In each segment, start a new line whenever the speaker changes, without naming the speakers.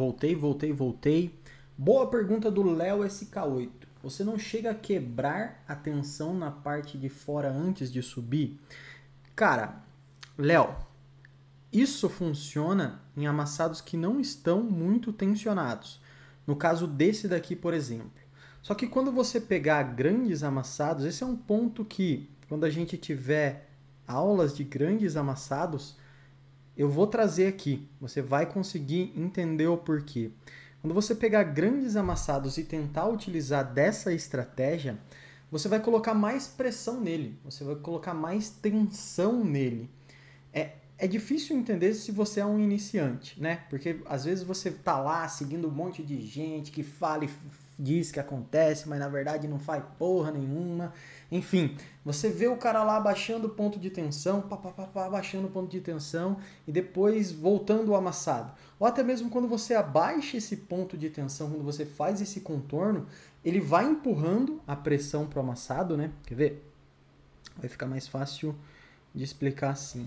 Voltei, voltei, voltei. Boa pergunta do Léo SK8. Você não chega a quebrar a tensão na parte de fora antes de subir? Cara, Léo, isso funciona em amassados que não estão muito tensionados. No caso desse daqui, por exemplo. Só que quando você pegar grandes amassados, esse é um ponto que, quando a gente tiver aulas de grandes amassados, eu vou trazer aqui. Você vai conseguir entender o porquê. Quando você pegar grandes amassados e tentar utilizar dessa estratégia, você vai colocar mais pressão nele, você vai colocar mais tensão nele. É, é difícil entender se você é um iniciante, né? Porque às vezes você tá lá seguindo um monte de gente que fala e diz que acontece, mas na verdade não faz porra nenhuma. Enfim, você vê o cara lá baixando o ponto de tensão, pá, pá, pá, pá, baixando o ponto de tensão e depois voltando o amassado. Ou até mesmo quando você abaixa esse ponto de tensão, quando você faz esse contorno, ele vai empurrando a pressão pro amassado, né? Quer ver? Vai ficar mais fácil de explicar assim.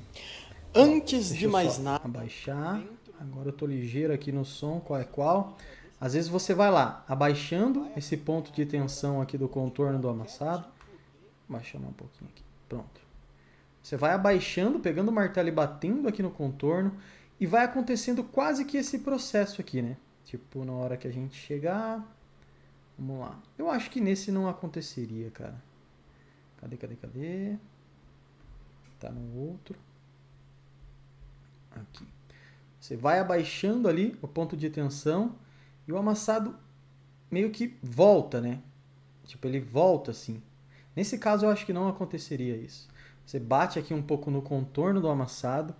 Antes Deixa de mais nada, abaixar. Agora eu tô ligeiro aqui no som, qual é qual? Às vezes você vai lá, abaixando esse ponto de tensão aqui do contorno do amassado. Baixando um pouquinho aqui. Pronto. Você vai abaixando, pegando o martelo e batendo aqui no contorno. E vai acontecendo quase que esse processo aqui, né? Tipo, na hora que a gente chegar... Vamos lá. Eu acho que nesse não aconteceria, cara. Cadê, cadê, cadê? Tá no outro. Aqui. Você vai abaixando ali o ponto de tensão e o amassado meio que volta, né? Tipo, ele volta assim. Nesse caso, eu acho que não aconteceria isso. Você bate aqui um pouco no contorno do amassado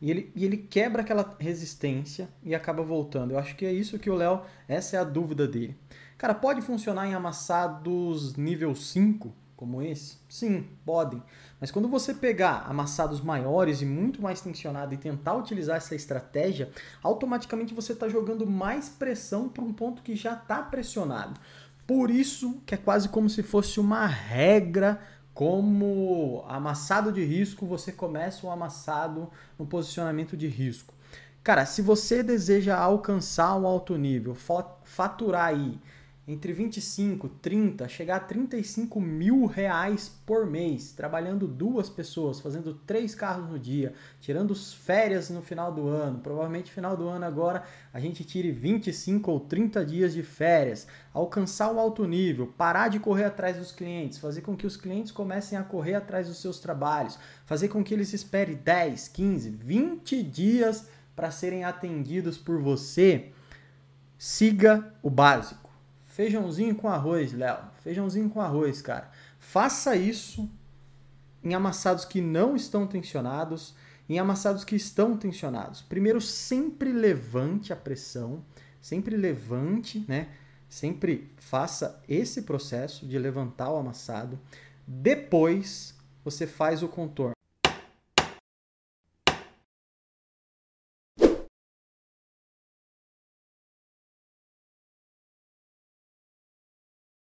e ele, e ele quebra aquela resistência e acaba voltando. Eu acho que é isso que o Léo, essa é a dúvida dele. Cara, pode funcionar em amassados nível 5? como esse? Sim, podem. Mas quando você pegar amassados maiores e muito mais tensionado e tentar utilizar essa estratégia, automaticamente você está jogando mais pressão para um ponto que já está pressionado. Por isso que é quase como se fosse uma regra como amassado de risco, você começa o um amassado no posicionamento de risco. Cara, se você deseja alcançar um alto nível, faturar aí entre 25, 30, chegar a 35 mil reais por mês, trabalhando duas pessoas, fazendo três carros no dia, tirando férias no final do ano. Provavelmente final do ano agora a gente tire 25 ou 30 dias de férias, alcançar o alto nível, parar de correr atrás dos clientes, fazer com que os clientes comecem a correr atrás dos seus trabalhos, fazer com que eles esperem 10, 15, 20 dias para serem atendidos por você. Siga o básico Feijãozinho com arroz, Léo. Feijãozinho com arroz, cara. Faça isso em amassados que não estão tensionados, em amassados que estão tensionados. Primeiro, sempre levante a pressão, sempre levante, né? Sempre faça esse processo de levantar o amassado. Depois, você faz o contorno.